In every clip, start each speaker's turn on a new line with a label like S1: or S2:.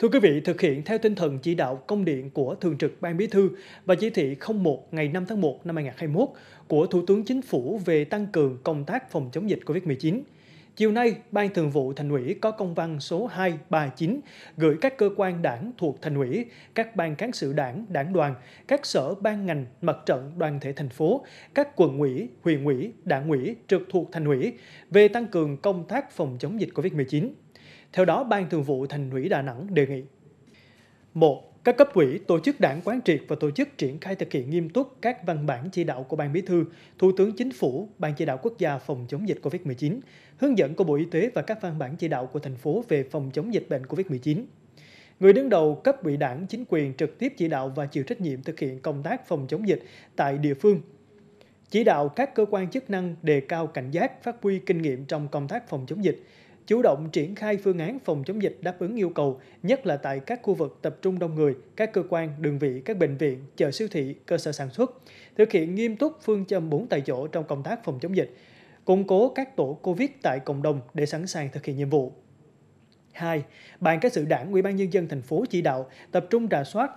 S1: Thưa quý vị, thực hiện theo tinh thần chỉ đạo công điện của Thường trực Ban Bí thư và chỉ thị 01 ngày 5 tháng 1 năm 2021 của Thủ tướng Chính phủ về tăng cường công tác phòng chống dịch COVID-19, Chiều nay, Ban Thường vụ Thành ủy có công văn số 239 gửi các cơ quan đảng thuộc Thành ủy, các ban cán sự đảng, đảng đoàn, các sở ban ngành, mặt trận đoàn thể thành phố, các quận ủy, huyện ủy, đảng ủy trực thuộc Thành ủy về tăng cường công tác phòng chống dịch COVID-19. Theo đó, Ban Thường vụ Thành ủy Đà Nẵng đề nghị một Các cấp ủy, tổ chức đảng quán triệt và tổ chức triển khai thực hiện nghiêm túc các văn bản chỉ đạo của Ban Bí thư, Thủ tướng Chính phủ, Ban chỉ đạo quốc gia phòng chống dịch COVID-19, hướng dẫn của Bộ Y tế và các văn bản chỉ đạo của thành phố về phòng chống dịch bệnh COVID-19. Người đứng đầu cấp ủy đảng, chính quyền trực tiếp chỉ đạo và chịu trách nhiệm thực hiện công tác phòng chống dịch tại địa phương, chỉ đạo các cơ quan chức năng đề cao cảnh giác, phát huy kinh nghiệm trong công tác phòng chống dịch, chủ động triển khai phương án phòng chống dịch đáp ứng yêu cầu, nhất là tại các khu vực tập trung đông người, các cơ quan, đơn vị, các bệnh viện, chợ siêu thị, cơ sở sản xuất, thực hiện nghiêm túc phương châm bốn tại chỗ trong công tác phòng chống dịch, củng cố các tổ COVID tại cộng đồng để sẵn sàng thực hiện nhiệm vụ. 2. Ban các sự Đảng Ủy ban nhân dân thành phố chỉ đạo tập trung rà soát,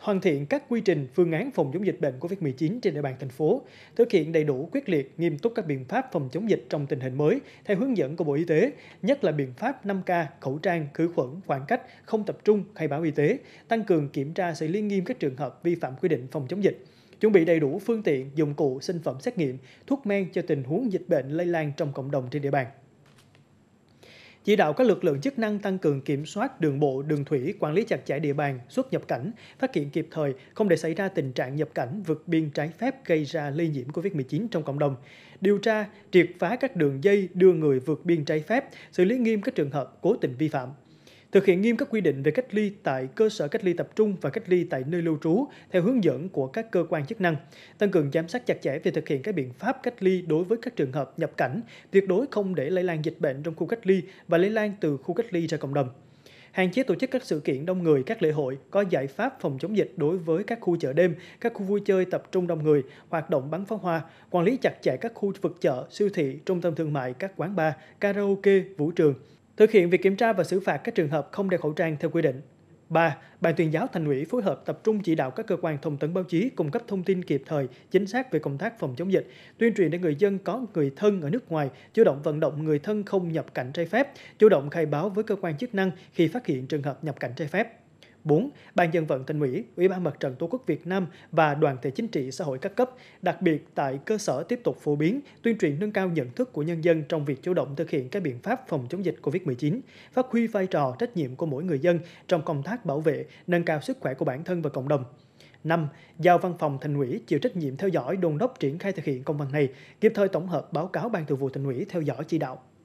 S1: hoàn thiện các quy trình, phương án phòng chống dịch bệnh COVID-19 trên địa bàn thành phố, thực hiện đầy đủ, quyết liệt, nghiêm túc các biện pháp phòng chống dịch trong tình hình mới theo hướng dẫn của Bộ Y tế, nhất là biện pháp 5K, khẩu trang, khử khuẩn, khoảng cách, không tập trung, khai báo y tế, tăng cường kiểm tra xử lý nghiêm các trường hợp vi phạm quy định phòng chống dịch chuẩn bị đầy đủ phương tiện, dụng cụ, sinh phẩm xét nghiệm, thuốc men cho tình huống dịch bệnh lây lan trong cộng đồng trên địa bàn chỉ đạo các lực lượng chức năng tăng cường kiểm soát đường bộ, đường thủy, quản lý chặt chẽ địa bàn, xuất nhập cảnh, phát hiện kịp thời, không để xảy ra tình trạng nhập cảnh vượt biên trái phép gây ra lây nhiễm COVID-19 trong cộng đồng. Điều tra, triệt phá các đường dây đưa người vượt biên trái phép, xử lý nghiêm các trường hợp cố tình vi phạm thực hiện nghiêm các quy định về cách ly tại cơ sở cách ly tập trung và cách ly tại nơi lưu trú theo hướng dẫn của các cơ quan chức năng, tăng cường giám sát chặt chẽ về thực hiện các biện pháp cách ly đối với các trường hợp nhập cảnh, tuyệt đối không để lây lan dịch bệnh trong khu cách ly và lây lan từ khu cách ly ra cộng đồng hạn chế tổ chức các sự kiện đông người, các lễ hội, có giải pháp phòng chống dịch đối với các khu chợ đêm, các khu vui chơi tập trung đông người, hoạt động bắn pháo hoa, quản lý chặt chẽ các khu vực chợ, siêu thị, trung tâm thương mại, các quán bar, karaoke, vũ trường, thực hiện việc kiểm tra và xử phạt các trường hợp không đeo khẩu trang theo quy định. 3. Ban tuyên giáo thành ủy phối hợp tập trung chỉ đạo các cơ quan thông tấn báo chí cung cấp thông tin kịp thời, chính xác về công tác phòng chống dịch, tuyên truyền để người dân có người thân ở nước ngoài, chủ động vận động người thân không nhập cảnh trái phép, chủ động khai báo với cơ quan chức năng khi phát hiện trường hợp nhập cảnh trái phép. 4. Ban dân vận tỉnh ủy, Ủy ban Mặt trận Tổ quốc Việt Nam và đoàn thể chính trị xã hội các cấp, đặc biệt tại cơ sở tiếp tục phổ biến, tuyên truyền nâng cao nhận thức của nhân dân trong việc chủ động thực hiện các biện pháp phòng chống dịch COVID-19, phát huy vai trò trách nhiệm của mỗi người dân trong công tác bảo vệ, nâng cao sức khỏe của bản thân và cộng đồng. 5. Giao văn phòng thành ủy chịu trách nhiệm theo dõi đôn đốc triển khai thực hiện công văn này, kịp thời tổng hợp báo cáo ban thường vụ thành ủy theo dõi chỉ đạo.